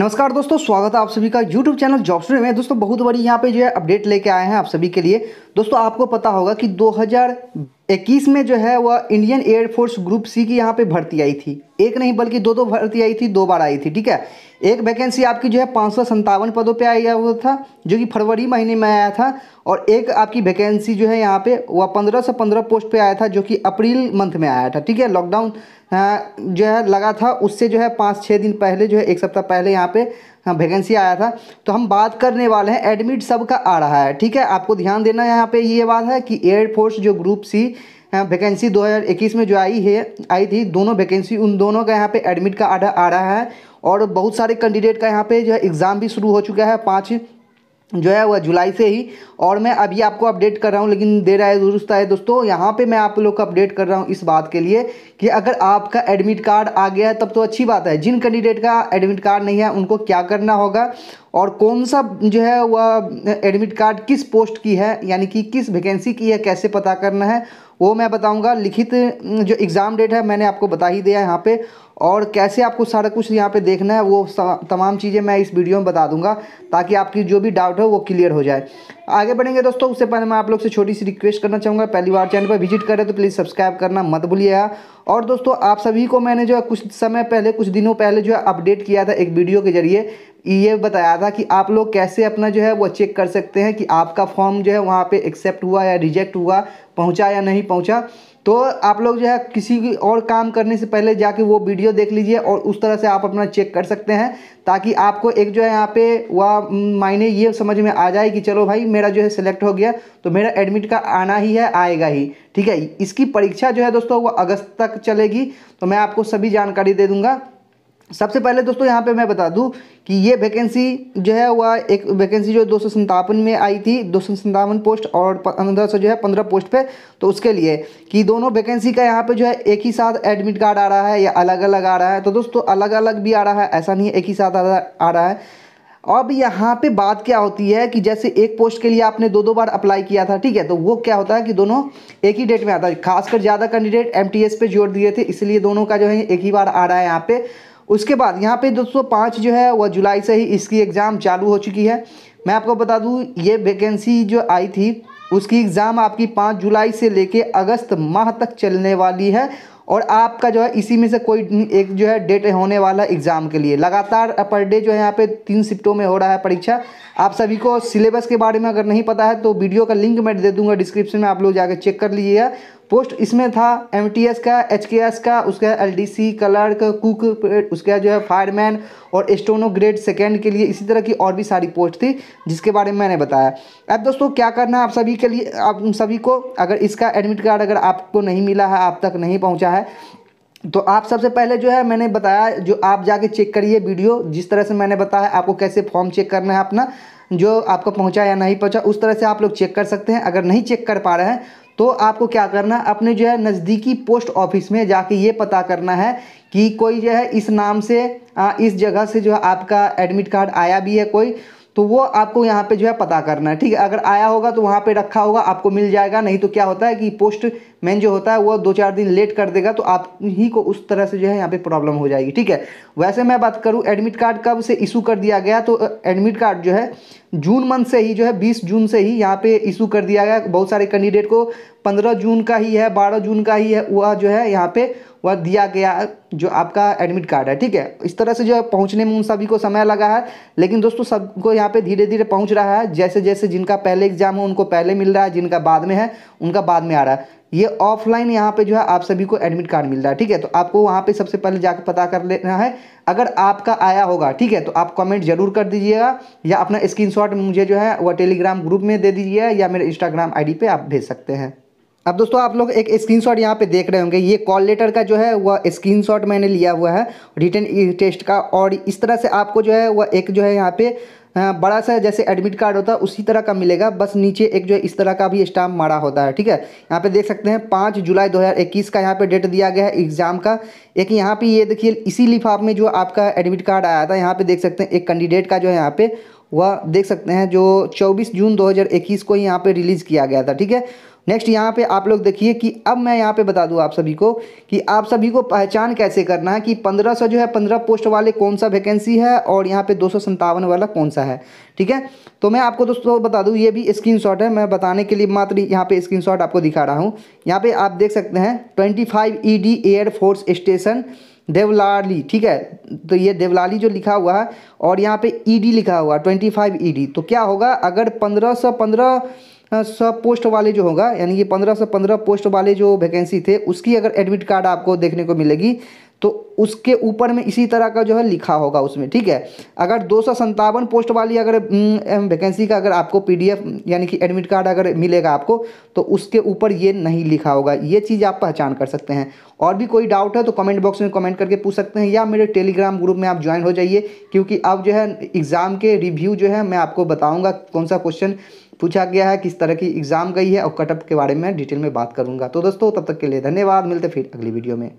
नमस्कार दोस्तों स्वागत है आप सभी का यूट्यूब चैनल जॉब स्टूडियो में दोस्तों बहुत बड़ी यहाँ पे जो है अपडेट लेके आए हैं आप सभी के लिए दोस्तों आपको पता होगा कि इक्कीस में जो है वह इंडियन एयरफोर्स ग्रुप सी की यहाँ पे भर्ती आई थी एक नहीं बल्कि दो दो भर्ती आई थी दो बार आई थी ठीक है एक वैकेंसी आपकी जो है पाँच सौ संतावन पदों पे आया हुआ था जो कि फरवरी महीने में आया था और एक आपकी वैकेंसी जो है यहाँ पे वह पंद्रह सौ पंद्रह पोस्ट पे आया था जो कि अप्रैल मंथ में आया था ठीक है लॉकडाउन हाँ, जो है लगा था उससे जो है पाँच छः दिन पहले जो है एक सप्ताह पहले यहाँ पर वैकेंसी हाँ, आया था तो हम बात करने वाले हैं एडमिट सब का आ रहा है ठीक है आपको ध्यान देना है यहाँ पे ये बात है कि एयरफोर्स जो ग्रुप सी वैकेंसी 2021 में जो आई है आई थी दोनों वैकेंसी उन दोनों का यहाँ पे एडमिट का आ रहा है और बहुत सारे कैंडिडेट का यहाँ पे जो है एग्ज़ाम भी शुरू हो चुका है पाँच जो है वह जुलाई से ही और मैं अभी आपको अपडेट कर रहा हूँ लेकिन देर आए दुरुस्त आए दोस्तों यहाँ पे मैं आप लोग को अपडेट कर रहा हूँ इस बात के लिए कि अगर आपका एडमिट कार्ड आ गया है तब तो अच्छी बात है जिन कैंडिडेट का एडमिट कार्ड नहीं है उनको क्या करना होगा और कौन सा जो है वह एडमिट कार्ड किस पोस्ट की है यानी कि किस वैकेंसी की है कैसे पता करना है वो मैं बताऊंगा लिखित जो एग्ज़ाम डेट है मैंने आपको बता ही दिया है यहाँ पे और कैसे आपको सारा कुछ यहाँ पे देखना है वो तमाम चीज़ें मैं इस वीडियो में बता दूंगा ताकि आपकी जो भी डाउट हो वो क्लियर हो जाए आगे बढ़ेंगे दोस्तों उससे पहले मैं आप लोग से छोटी सी रिक्वेस्ट करना चाहूँगा पहली बार चैनल पर विजिट करें तो प्लीज़ सब्सक्राइब करना मत भूलिएगा और दोस्तों आप सभी को मैंने जो है कुछ समय पहले कुछ दिनों पहले जो है अपडेट किया था एक वीडियो के जरिए ये बताया था कि आप लोग कैसे अपना जो है वो चेक कर सकते हैं कि आपका फॉर्म जो है वहाँ पे एक्सेप्ट हुआ या रिजेक्ट हुआ पहुंचा या नहीं पहुंचा तो आप लोग जो है किसी भी और काम करने से पहले जाके वो वीडियो देख लीजिए और उस तरह से आप अपना चेक कर सकते हैं ताकि आपको एक जो है यहाँ पे वह मायने ये समझ में आ जाए कि चलो भाई मेरा जो है सिलेक्ट हो गया तो मेरा एडमिट का आना ही है आएगा ही ठीक है इसकी परीक्षा जो है दोस्तों वो अगस्त तक चलेगी तो मैं आपको सभी जानकारी दे दूँगा सबसे पहले दोस्तों यहाँ पे मैं बता दूँ कि ये वैकेंसी जो है वह एक वैकेंसी जो दो में आई थी दो पोस्ट और पंद्रह सौ जो है पंद्रह पोस्ट पे तो उसके लिए कि दोनों वैकेंसी का यहाँ पे जो है एक ही साथ एडमिट कार्ड आ रहा है या अलग अलग आ रहा है तो दोस्तों अलग अलग भी आ रहा है ऐसा नहीं है एक ही साथ आ रहा है अब यहाँ पे बात क्या होती है कि जैसे एक पोस्ट के लिए आपने दो दो बार अप्लाई किया था ठीक है तो वो क्या होता है कि दोनों एक ही डेट में आता है खासकर ज़्यादा कैंडिडेट एम पे जोड़ दिए थे इसलिए दोनों का जो है एक ही बार आ रहा है यहाँ पे उसके बाद यहाँ पे दोस्तों पाँच जो है वह जुलाई से ही इसकी एग्ज़ाम चालू हो चुकी है मैं आपको बता दूँ ये वैकेंसी जो आई थी उसकी एग्ज़ाम आपकी पाँच जुलाई से लेके अगस्त माह तक चलने वाली है और आपका जो है इसी में से कोई एक जो है डेट होने वाला एग्ज़ाम के लिए लगातार पर डे जो है यहाँ पे तीन शिफ्टों में हो रहा है परीक्षा आप सभी को सिलेबस के बारे में अगर नहीं पता है तो वीडियो का लिंक मैं दे दूंगा डिस्क्रिप्शन में आप लोग जाकर चेक कर लीजिएगा पोस्ट इसमें था एम का एच का उसका एल डी क्लर्क कुक उसका जो है फायरमैन और स्टोनो ग्रेड सेकेंड के लिए इसी तरह की और भी सारी पोस्ट थी जिसके बारे में मैंने बताया अब दोस्तों क्या करना है आप सभी के लिए आप सभी को अगर इसका एडमिट कार्ड अगर आपको नहीं मिला है आप तक नहीं पहुँचा है तो आप सबसे पहले जो है मैंने बताया जो आप जाके चेक करिए वीडियो जिस तरह से मैंने बताया आपको कैसे फॉर्म चेक करना है अपना जो आपको पहुंचा या नहीं पहुंचा उस तरह से आप लोग चेक कर सकते हैं अगर नहीं चेक कर पा रहे हैं तो आपको क्या करना है अपने जो है नज़दीकी पोस्ट ऑफिस में जाके ये पता करना है कि कोई जो है इस नाम से इस जगह से जो है आपका एडमिट कार्ड आया भी है कोई तो वो आपको यहाँ पे जो है पता करना है ठीक है अगर आया होगा तो वहाँ पे रखा होगा आपको मिल जाएगा नहीं तो क्या होता है कि पोस्ट मैन जो होता है वो दो चार दिन लेट कर देगा तो आप ही को उस तरह से जो है यहाँ पे प्रॉब्लम हो जाएगी ठीक है वैसे मैं बात करूँ एडमिट कार्ड कब से इशू कर दिया गया तो एडमिट कार्ड जो है जून मंथ से ही जो है बीस जून से ही यहाँ पे इशू कर दिया गया बहुत सारे कैंडिडेट को पंद्रह जून का ही है बारह जून का ही है वह जो है यहाँ पे वह दिया गया जो आपका एडमिट कार्ड है ठीक है इस तरह से जो है पहुँचने में उन सभी को समय लगा है लेकिन दोस्तों सबको यहाँ पे धीरे धीरे पहुँच रहा है जैसे जैसे जिनका पहले एग्जाम है उनको पहले मिल रहा है जिनका बाद में है उनका बाद में आ रहा है ये ऑफलाइन यहाँ पे जो है आप सभी को एडमिट कार्ड मिल रहा है ठीक है तो आपको वहाँ पे सबसे पहले जाकर पता कर लेना है अगर आपका आया होगा ठीक है तो आप कमेंट जरूर कर दीजिएगा या अपना स्क्रीनशॉट मुझे जो है वह टेलीग्राम ग्रुप में दे दीजिए या मेरे इंस्टाग्राम आईडी पे आप भेज सकते हैं अब दोस्तों आप लोग एक स्क्रीनशॉट यहाँ पे देख रहे होंगे ये कॉल लेटर का जो है वह स्क्रीनशॉट मैंने लिया हुआ है रिटर्न टेस्ट का और इस तरह से आपको जो है वह एक जो है यहाँ पे बड़ा सा जैसे एडमिट कार्ड होता है उसी तरह का मिलेगा बस नीचे एक जो है इस तरह का भी स्टाम्प मारा होता है ठीक है यहाँ पे देख सकते हैं पाँच जुलाई 2021 का यहाँ पे डेट दिया गया है एग्ज़ाम का एक यहाँ पे ये देखिए इसी लिफाफ में जो आपका एडमिट कार्ड आया था यहाँ पे देख सकते हैं एक कैंडिडेट का जो है यहाँ पे वह देख सकते हैं जो चौबीस जून दो को यहाँ पे रिलीज़ किया गया था ठीक है नेक्स्ट यहाँ पे आप लोग देखिए कि अब मैं यहाँ पे बता दूँ आप सभी को कि आप सभी को पहचान कैसे करना है कि पंद्रह सौ जो है पंद्रह पोस्ट वाले कौन सा वैकेंसी है और यहाँ पे दो वाला कौन सा है ठीक है तो मैं आपको दोस्तों बता दूँ ये भी स्क्रीन है मैं बताने के लिए मात्र यहाँ पे स्क्रीन आपको दिखा रहा हूँ यहाँ पे आप देख सकते हैं twenty five E D air force station Deolali ठीक है तो ये देवलाली जो लिखा हुआ है और यहाँ पे डी e लिखा हुआ ट्वेंटी फाइव डी तो क्या होगा अगर पंद्रह सौ पंद्रह हाँ, सब पोस्ट वाले जो होगा यानी कि पंद्रह से पंद्रह पोस्ट वाले जो वैकेंसी थे उसकी अगर एडमिट कार्ड आपको देखने को मिलेगी तो उसके ऊपर में इसी तरह का जो है लिखा होगा उसमें ठीक है अगर दो पोस्ट वाली अगर वैकेंसी का अगर आपको पीडीएफ यानी कि एडमिट कार्ड अगर मिलेगा आपको तो उसके ऊपर ये नहीं लिखा होगा ये चीज़ आप पहचान कर सकते हैं और भी कोई डाउट है तो कमेंट बॉक्स में कमेंट करके पूछ सकते हैं या मेरे टेलीग्राम ग्रुप में आप ज्वाइन हो जाइए क्योंकि अब जो है एग्ज़ाम के रिव्यू जो है मैं आपको बताऊँगा कौन सा क्वेश्चन पूछा गया है किस तरह की एग्ज़ाम गई है और कटअप के बारे में डिटेल में बात करूँगा तो दोस्तों तब तक के लिए धन्यवाद मिलते फिर अगली वीडियो में